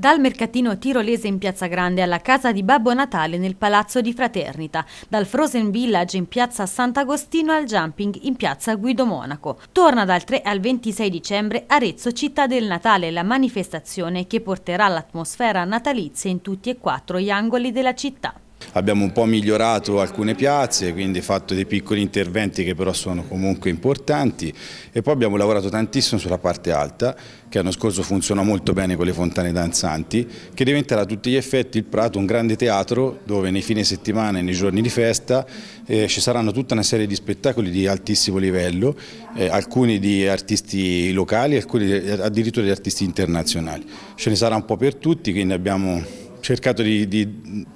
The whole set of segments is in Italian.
Dal mercatino tirolese in Piazza Grande alla casa di Babbo Natale nel Palazzo di Fraternita, dal Frozen Village in Piazza Sant'Agostino al Jumping in Piazza Guido Monaco. Torna dal 3 al 26 dicembre Arezzo Città del Natale, la manifestazione che porterà l'atmosfera natalizia in tutti e quattro gli angoli della città abbiamo un po' migliorato alcune piazze, quindi fatto dei piccoli interventi che però sono comunque importanti e poi abbiamo lavorato tantissimo sulla parte alta che l'anno scorso funzionò molto bene con le fontane danzanti, che diventerà a tutti gli effetti il Prato un grande teatro dove nei fine settimana e nei giorni di festa eh, ci saranno tutta una serie di spettacoli di altissimo livello, eh, alcuni di artisti locali, alcuni eh, addirittura di artisti internazionali. Ce ne sarà un po' per tutti, quindi abbiamo cercato di, di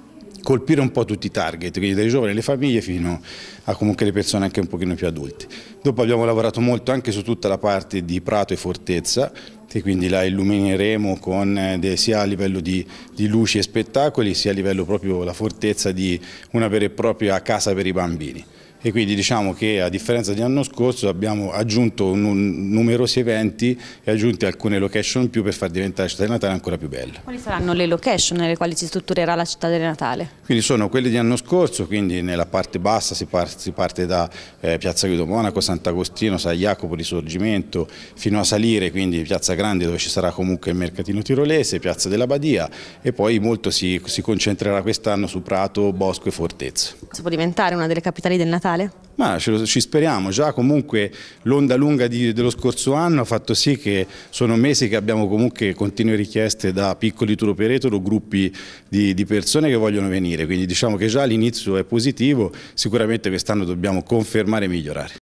colpire un po' tutti i target, quindi dai giovani alle famiglie fino a comunque le persone anche un pochino più adulte. Dopo abbiamo lavorato molto anche su tutta la parte di Prato e Fortezza, che quindi la illumineremo con, eh, sia a livello di, di, luci e spettacoli, sia a livello proprio la fortezza di una vera e propria casa per i bambini e quindi diciamo che a differenza dell'anno scorso abbiamo aggiunto numerosi eventi e aggiunto alcune location in più per far diventare la città di Natale ancora più bella. Quali saranno le location nelle quali si strutturerà la città di Natale? Quindi sono quelle di anno scorso, quindi nella parte bassa si parte, si parte da eh, Piazza Guido Monaco, Sant'Agostino, San Jacopo, Risorgimento, fino a salire quindi Piazza Grande dove ci sarà comunque il mercatino tirolese, Piazza della Badia e poi molto si, si concentrerà quest'anno su Prato, Bosco e Fortezza. Si può diventare una delle capitali del Natale? mondiale? Ma lo, ci speriamo, già comunque l'onda lunga di, dello scorso anno ha fatto sì che sono mesi che abbiamo comunque continue richieste da piccoli tour operator o gruppi di, di persone che vogliono venire, quindi diciamo che già l'inizio è positivo, sicuramente quest'anno dobbiamo confermare e migliorare.